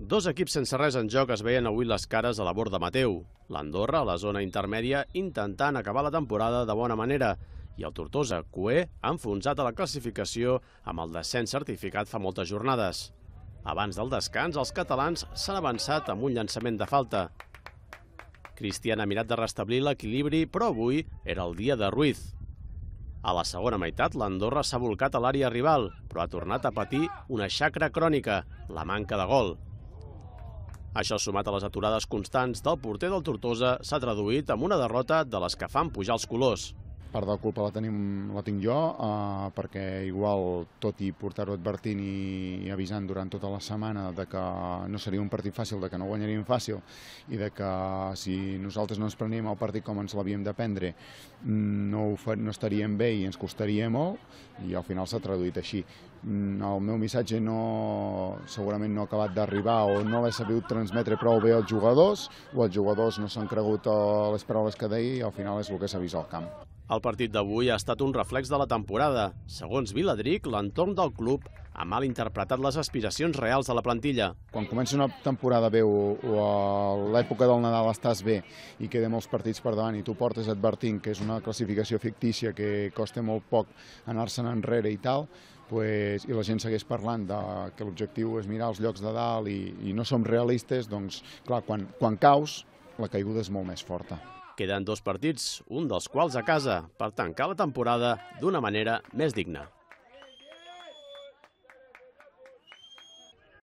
Dos equips sense res en joc es veien avui les cares a la borda Mateu. L'Andorra, a la zona intermèdia, intentant acabar la temporada de bona manera, i el Tortosa, Cué, ha enfonsat a la classificació amb el descens certificat fa moltes jornades. Abans del descans, els catalans s'han avançat amb un llançament de falta. Cristian ha mirat de restablir l'equilibri, però avui era el dia de Ruiz. A la segona meitat, l'Andorra s'ha volcat a l'àrea rival, però ha tornat a patir una xacra crònica, la manca de gol. Això sumat a les aturades constants del porter del Tortosa s'ha traduït en una derrota de les que fan pujar els colors part de la culpa la, tenim, la tinc jo, eh, perquè igual, tot i portar-ho advertint i, i avisant durant tota la setmana de que no seria un partit fàcil, de que no guanyaríem fàcil, i de que si nosaltres no ens preníem el partit com ens l'havíem de prendre, mm, no, ho fa, no estaríem bé i ens costaria molt, i al final s'ha traduït així. Mm, el meu missatge no, segurament no ha acabat d'arribar o no l'he sabut transmetre prou bé als jugadors, o els jugadors no s'han cregut les paraules que deia i al final és el que s'ha vist al camp. El partit d'avui ha estat un reflex de la temporada. Segons Viladric, l'entorn del club ha mal interpretat les aspiracions reals de la plantilla. Quan comença una temporada bé o, o a l'època del Nadal estàs bé i queden molts partits per davant i tu portes advertint que és una classificació fictícia que costa molt poc anar-se'n enrere i tal, pues, i la gent segueix parlant de, que l'objectiu és mirar els llocs de dalt i, i no som realistes, doncs clar, quan, quan caus la caiguda és molt més forta. Queden dos partits, un dels quals a casa, per tancar la temporada d'una manera més digna.